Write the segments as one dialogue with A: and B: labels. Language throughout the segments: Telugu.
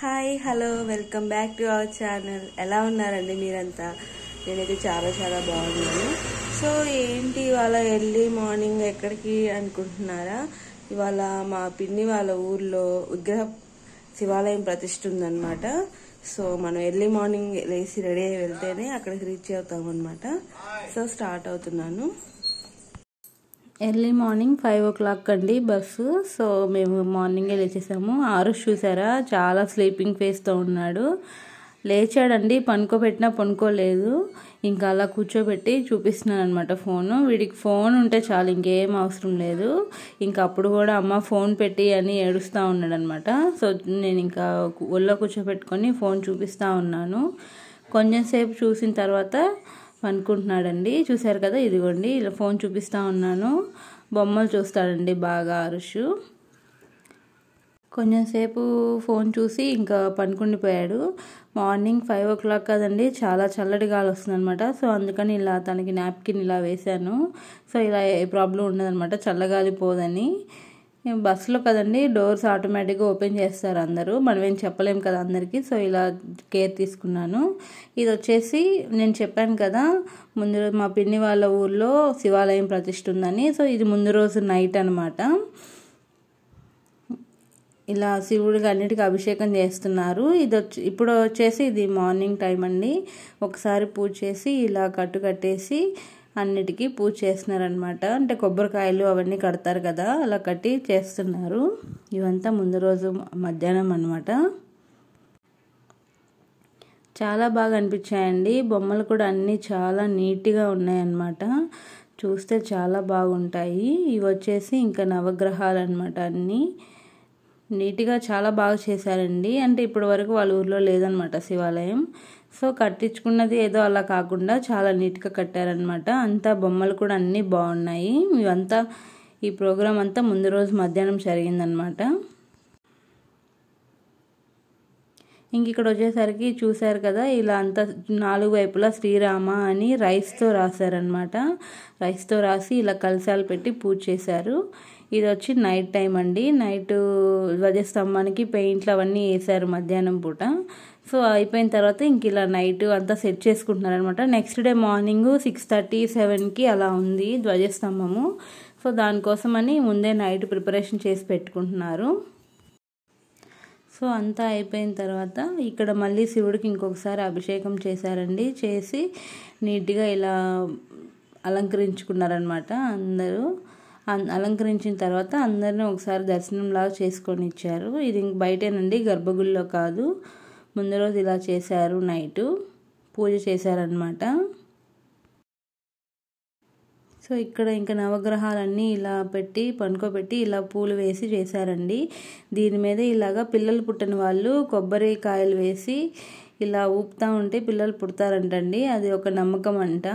A: hi hello welcome back to our channel ఎలా ఉన్నారండి మీరంతా నేనైతే చాలా చాలా బాగున్నాను సో ఏంటి ఇవాళ ఎర్లీ మార్నింగ్ ఎక్కడికి అనుకుంటున్నారా ఇవాళ మా పిన్ని వాళ్ళ ఊర్లో విగ్రహ శివాలయం ప్రతిష్ట ఉందన్నమాట సో మనం ఎర్లీ మార్నింగ్ లేచి రెడీ అయి వెళ్తేనే అక్కడికి రీచ్ అవుతాం అనమాట సో స్టార్ట్ అవుతున్నాను early morning five o'clock అండి బస్సు సో మేము మార్నింగే లేచేసాము ఆరుష్ చూసారా చాలా స్లీపింగ్ ఫేస్తో ఉన్నాడు లేచాడండి పనుకోబెట్టినా పనుకోలేదు ఇంకా అలా కూర్చోబెట్టి చూపిస్తున్నాను అనమాట ఫోను వీడికి ఫోన్ ఉంటే చాలు ఇంకేం అవసరం లేదు ఇంకా అప్పుడు కూడా అమ్మ ఫోన్ పెట్టి అని ఏడుస్తూ ఉన్నాడనమాట సో నేను ఇంకా ఒళ్ళో కూర్చోబెట్టుకొని ఫోన్ చూపిస్తూ ఉన్నాను కొంచెంసేపు చూసిన తర్వాత పనుకుంటున్నాడండి చూశారు కదా ఇదిగోండి ఇలా ఫోన్ చూపిస్తూ ఉన్నాను బొమ్మలు చూస్తాడండి బాగా అరుషు కొంచెంసేపు ఫోన్ చూసి ఇంకా పనుకుండిపోయాడు మార్నింగ్ ఫైవ్ ఓ క్లాక్ కదండి చాలా చల్లటి గాలి అనమాట సో అందుకని ఇలా తనకి నాప్కిన్ ఇలా వేశాను సో ఇలా ఏ ప్రాబ్లం ఉండదనమాట చల్లగాలి పోదని బస్సులో కదండి డోర్స్ ఆటోమేటిక్గా ఓపెన్ చేస్తారు అందరూ మనం ఏం చెప్పలేము కదా అందరికీ సో ఇలా కేర్ తీసుకున్నాను ఇది వచ్చేసి నేను చెప్పాను కదా ముందు మా పిన్ని వాళ్ళ ఊర్లో శివాలయం ప్రతిష్ట ఉందని సో ఇది ముందు రోజు నైట్ అనమాట ఇలా శివుడికి అన్నిటికీ అభిషేకం చేస్తున్నారు ఇది వచ్చి ఇప్పుడు వచ్చేసి ఇది మార్నింగ్ టైం అండి ఒకసారి పూజ చేసి ఇలా కట్టు కట్టేసి అన్నిటికీ పూజ చేస్తున్నారనమాట అంటే కొబ్బరికాయలు అవన్నీ కడతారు కదా అలా కట్టి చేస్తున్నారు ఇవంతా ముందు రోజు మధ్యాహ్నం అనమాట చాలా బాగా అనిపించాయండి బొమ్మలు కూడా అన్నీ చాలా నీట్గా ఉన్నాయన్నమాట చూస్తే చాలా బాగుంటాయి ఇవి వచ్చేసి ఇంకా నవగ్రహాలు అనమాట అన్నీ నీట్గా చాలా బాగా చేశారండి అంటే ఇప్పటి వరకు వాళ్ళ ఊర్లో లేదనమాట శివాలయం సో కట్టించుకున్నది ఏదో అలా కాకుండా చాలా నీట్గా కట్టారనమాట అంతా బొమ్మలు కూడా అన్నీ బాగున్నాయి ఇవంతా ఈ ప్రోగ్రాం అంతా ముందు రోజు మధ్యాహ్నం జరిగిందనమాట ఇంక ఇక్కడ వచ్చేసరికి చూశారు కదా ఇలా అంతా నాలుగు వైపులా శ్రీరామ అని రైస్తో రాశారనమాట రైస్తో రాసి ఇలా కలశాలు పెట్టి పూజ చేశారు ఇది వచ్చి నైట్ టైం అండి నైట్ ధ్వజస్తంభానికి పెయింట్లు అవన్నీ వేశారు మధ్యాహ్నం పూట సో అయిపోయిన తర్వాత ఇంక ఇలా నైట్ అంతా సెట్ చేసుకుంటున్నారనమాట next day morning six thirty సెవెన్కి అలా ఉంది ధ్వజస్తంభము సో దానికోసమని ముందే నైట్ ప్రిపరేషన్ చేసి పెట్టుకుంటున్నారు సో అంతా అయిపోయిన తర్వాత ఇక్కడ మళ్ళీ శివుడికి ఇంకొకసారి అభిషేకం చేశారండి చేసి నీట్గా ఇలా అలంకరించుకున్నారనమాట అందరూ అలంకరించిన తర్వాత అందరిని ఒకసారి దర్శనంలాగా చేసుకొని ఇచ్చారు ఇది బయటేనండి గర్భగుడిలో కాదు ముందు రోజు ఇలా చేశారు నైటు పూజ చేశారనమాట సో ఇక్కడ ఇంకా నవగ్రహాలన్నీ ఇలా పెట్టి పనుకోబెట్టి ఇలా పూలు వేసి చేశారండి దీని మీద ఇలాగా పిల్లలు పుట్టిన వాళ్ళు కొబ్బరికాయలు వేసి ఇలా ఊపుతూ ఉంటే పిల్లలు పుడతారంటండి అది ఒక నమ్మకం అంట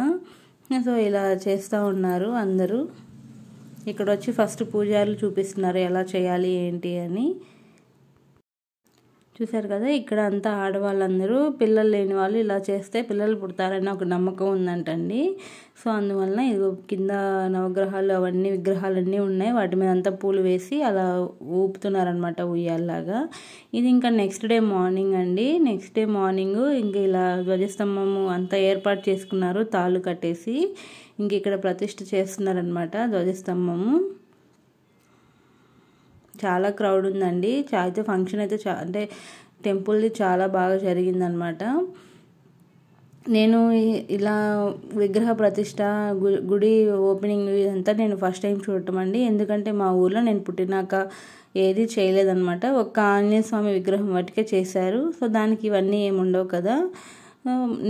A: సో ఇలా చేస్తూ ఉన్నారు అందరూ ఇక్కడ వచ్చి ఫస్ట్ పూజారులు చూపిస్తున్నారు ఎలా చేయాలి ఏంటి అని చూశారు కదా ఇక్కడ అంతా ఆడవాళ్ళందరూ పిల్లలు లేని వాళ్ళు ఇలా చేస్తే పిల్లలు పుడతారని ఒక నమ్మకం ఉందంటండి సో అందువలన ఇది కింద నవగ్రహాలు అవన్నీ విగ్రహాలన్నీ ఉన్నాయి వాటి మీద అంతా పూలు వేసి అలా ఊపుతున్నారనమాట ఉయ్యాలలాగా ఇది ఇంకా నెక్స్ట్ డే మార్నింగ్ అండి నెక్స్ట్ డే మార్నింగ్ ఇంక ఇలా ధ్వజస్తంభము అంతా ఏర్పాటు చేసుకున్నారు తాళ్ళు కట్టేసి ఇంక ఇక్కడ ప్రతిష్ఠ చేస్తున్నారనమాట ధ్వజస్తంభము చాలా క్రౌడ్ ఉందండి అయితే ఫంక్షన్ అయితే చా అంటే టెంపుల్ది చాలా బాగా జరిగిందనమాట నేను ఇలా విగ్రహ ప్రతిష్ట గుడి ఓపెనింగ్ ఇదంతా నేను ఫస్ట్ టైం చూడటం అండి ఎందుకంటే మా ఊర్లో నేను పుట్టినాక ఏది చేయలేదన్నమాట ఒక ఆంజనేయ స్వామి విగ్రహం వాటికే చేశారు సో దానికి ఇవన్నీ ఏముండవు కదా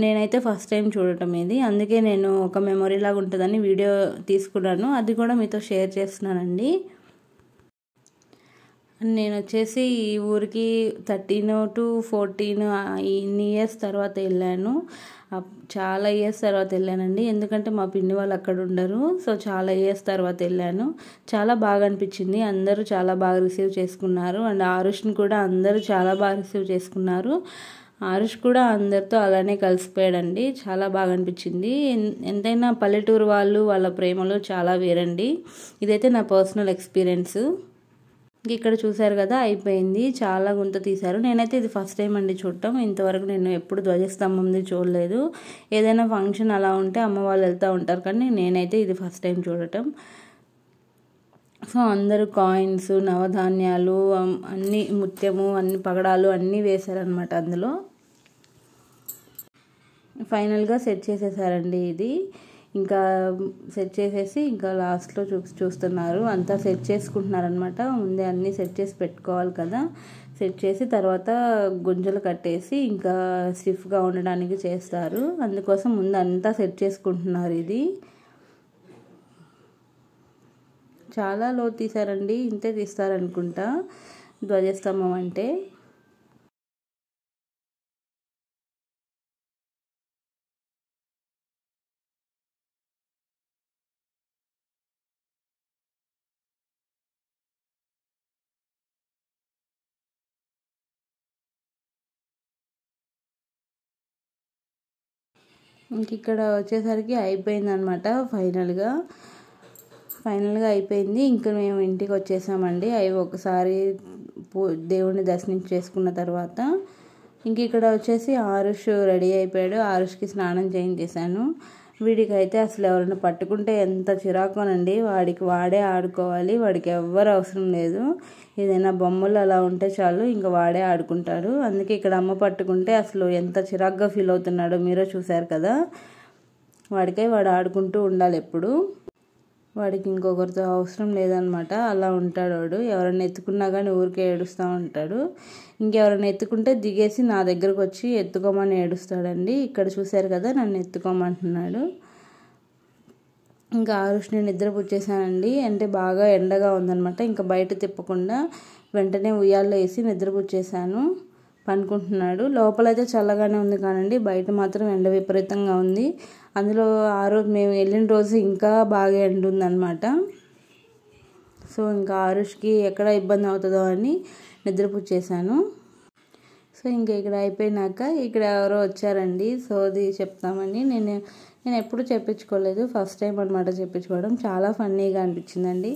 A: నేనైతే ఫస్ట్ టైం చూడటం ఇది అందుకే నేను ఒక మెమొరీ లాగా ఉంటుందని వీడియో తీసుకున్నాను అది కూడా మీతో షేర్ చేస్తున్నానండి నేను వచ్చేసి ఈ ఊరికి థర్టీన్ టు ఫోర్టీన్ ఇన్ని ఇయర్స్ తర్వాత వెళ్ళాను చాలా ఇయర్స్ తర్వాత వెళ్ళానండి ఎందుకంటే మా పిన్ని వాళ్ళు అక్కడ ఉండరు సో చాలా ఇయర్స్ తర్వాత వెళ్ళాను చాలా బాగా అనిపించింది అందరూ చాలా బాగా రిసీవ్ చేసుకున్నారు అండ్ ఆరుష్ని కూడా అందరూ చాలా బాగా రిసీవ్ చేసుకున్నారు ఆరుష్ కూడా అందరితో అలానే కలిసిపోయాడండి చాలా బాగా అనిపించింది ఎంతైనా పల్లెటూరు వాళ్ళు వాళ్ళ ప్రేమలో చాలా వేరండి ఇదైతే నా పర్సనల్ ఎక్స్పీరియన్స్ ఇక్కడ చూశారు కదా అయిపోయింది చాలా గుంత తీశారు నేనైతే ఇది ఫస్ట్ టైం అండి చూడటం ఇంతవరకు నేను ఎప్పుడు ధ్వజస్తంభంది చూడలేదు ఏదైనా ఫంక్షన్ అలా ఉంటే అమ్మ వాళ్ళు వెళ్తూ ఉంటారు కానీ నేనైతే ఇది ఫస్ట్ టైం చూడటం సో అందరూ కాయిన్స్ నవధాన్యాలు అన్నీ ముత్యము అన్ని పగడాలు అన్నీ వేశారనమాట అందులో ఫైనల్గా సెట్ చేసేసారండి ఇది ఇంకా సెట్ చేసేసి ఇంకా లాస్ట్లో చూ చూస్తున్నారు అంతా సెట్ చేసుకుంటున్నారనమాట ముందే అన్నీ సెట్ చేసి పెట్టుకోవాలి కదా సెట్ చేసి తర్వాత గుంజలు కట్టేసి ఇంకా స్టిఫ్గా ఉండడానికి చేస్తారు అందుకోసం ముందు అంతా సెట్ చేసుకుంటున్నారు ఇది చాలా లో తీసారండి ఇంతే తీస్తారనుకుంటా ధ్వజస్తంభం అంటే ఇంక ఇక్కడ వచ్చేసరికి అయిపోయిందనమాట ఫైనల్గా ఫైనల్గా అయిపోయింది ఇంకా మేము ఇంటికి వచ్చేసామండి అవి ఒకసారి దేవుణ్ణి దర్శనం చేసుకున్న తర్వాత ఇంక ఇక్కడ వచ్చేసి ఆరుష్ రెడీ అయిపోయాడు ఆరుష్కి స్నానం చేయించేశాను వీడికైతే అసలు ఎవరైనా పట్టుకుంటే ఎంత చిరాకునండి వాడికి వాడే ఆడుకోవాలి వాడికి ఎవ్వరు అవసరం లేదు ఏదైనా బొమ్మలు అలా ఉంటే చాలు ఇంకా వాడే ఆడుకుంటాడు అందుకే ఇక్కడ అమ్మ పట్టుకుంటే అసలు ఎంత చిరాగ్గా ఫీల్ అవుతున్నాడో మీరే చూశారు కదా వాడికై వాడు ఆడుకుంటూ ఉండాలి ఎప్పుడు వాడికి ఇంకొకరితో అవసరం లేదనమాట అలా ఉంటాడు వాడు ఎవరైనా ఎత్తుకున్నా కానీ ఊరికే ఏడుస్తూ ఉంటాడు ఇంకెవరైనా ఎత్తుకుంటే దిగేసి నా దగ్గరకు వచ్చి ఎత్తుకోమని ఏడుస్తాడండి ఇక్కడ చూశారు కదా నన్ను ఎత్తుకోమంటున్నాడు ఇంకా ఆరుష్ నేను నిద్ర పుచ్చేసానండి అంటే బాగా ఎండగా ఉందనమాట ఇంకా బయట తిప్పకుండా వెంటనే ఉయ్యాల్లో వేసి నిద్ర పుచ్చేసాను లోపల లోపలైతే చల్లగానే ఉంది కానండి బయట మాత్రం ఎండ విపరీతంగా ఉంది అందులో ఆ రోజు మేము వెళ్ళిన రోజు ఇంకా బాగా ఎండ ఉందన్నమాట సో ఇంకా ఆరుష్కి ఎక్కడ ఇబ్బంది అవుతుందో అని నిద్రపుచ్చేసాను సో ఇంకా ఇక్కడ అయిపోయినాక ఇక్కడ ఎవరో వచ్చారండి సో అది చెప్తామని నేను నేను ఎప్పుడు చెప్పించుకోలేదు ఫస్ట్ టైం అనమాట చెప్పించుకోవడం చాలా ఫన్నీగా అనిపించిందండి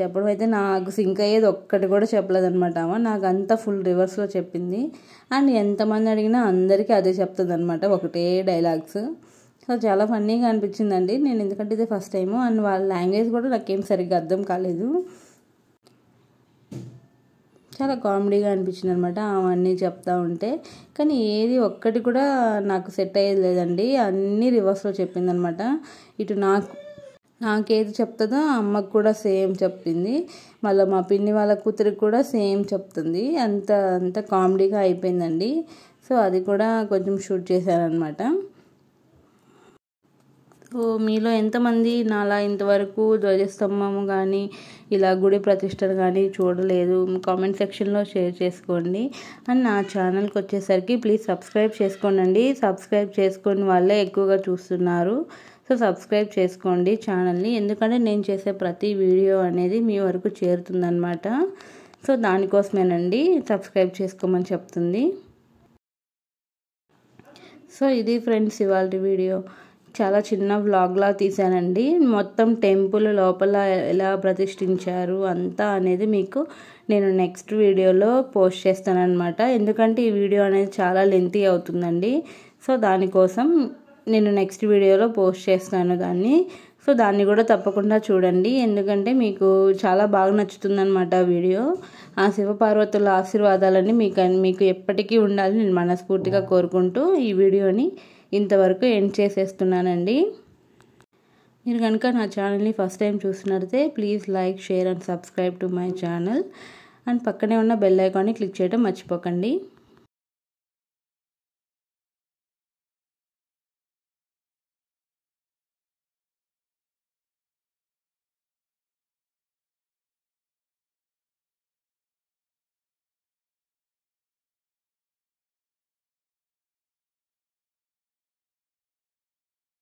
A: చెప్పడం అయితే నాకు సింక్ అయ్యేది ఒక్కటి కూడా చెప్పలేదనమాట ఆమె నాకు అంతా ఫుల్ రివర్స్లో చెప్పింది అండ్ ఎంతమంది అడిగినా అందరికీ అదే చెప్తుంది అనమాట ఒకటే డైలాగ్స్ సో చాలా ఫన్నీగా అనిపించిందండి నేను ఎందుకంటే ఇది ఫస్ట్ టైము అండ్ వాళ్ళ లాంగ్వేజ్ కూడా నాకేం సరిగ్గా అర్థం కాలేదు చాలా కామెడీగా అనిపించింది అనమాట అవన్నీ చెప్తా ఉంటే కానీ ఏది ఒక్కటి కూడా నాకు సెట్ అయ్యేది లేదండి అన్నీ రివర్స్లో చెప్పిందనమాట ఇటు నాకు నాకేది చెప్తుందో అమ్మకు కూడా సేమ్ చెప్పింది మళ్ళీ మా పిన్ని వాళ్ళ కూతురికి కూడా సేమ్ చెప్తుంది అంత అంత కామెడీగా అయిపోయిందండి సో అది కూడా కొంచెం షూట్ చేశారనమాట సో మీలో ఎంతమంది నాలా ఇంతవరకు ధ్వజస్తంభము కానీ ఇలా గుడి ప్రతిష్ట కానీ చూడలేదు కామెంట్ సెక్షన్లో షేర్ చేసుకోండి అండ్ నా ఛానల్కి వచ్చేసరికి ప్లీజ్ సబ్స్క్రైబ్ చేసుకోండి సబ్స్క్రైబ్ చేసుకుని వాళ్ళే ఎక్కువగా చూస్తున్నారు సో సబ్స్క్రైబ్ చేసుకోండి ఛానల్ని ఎందుకంటే నేను చేసే ప్రతి వీడియో అనేది మీ వరకు చేరుతుందనమాట సో దానికోసమేనండి సబ్స్క్రైబ్ చేసుకోమని చెప్తుంది సో ఇది ఫ్రెండ్స్ ఇవాళ వీడియో చాలా చిన్న వ్లాగ్లా తీశానండి మొత్తం టెంపుల్ లోపల ఎలా ప్రతిష్ఠించారు అంతా అనేది మీకు నేను నెక్స్ట్ వీడియోలో పోస్ట్ అనమాట ఎందుకంటే ఈ వీడియో అనేది చాలా లెంతీ అవుతుందండి సో దానికోసం నేను నెక్స్ట్ వీడియోలో పోస్ట్ చేస్తాను దాన్ని సో దాన్ని కూడా తప్పకుండా చూడండి ఎందుకంటే మీకు చాలా బాగా నచ్చుతుందన్నమాట వీడియో ఆ శివపార్వతుల ఆశీర్వాదాలని మీకు మీకు ఎప్పటికీ ఉండాలని నేను మనస్ఫూర్తిగా కోరుకుంటూ ఈ వీడియోని ఇంతవరకు ఎండ్ చేసేస్తున్నానండి మీరు కనుక నా ఛానల్ని ఫస్ట్ టైం చూస్తున్నట్లయితే please like share and subscribe to my channel and పక్కనే ఉన్న బెల్ ఐకాన్ని క్లిక్ చేయడం మర్చిపోకండి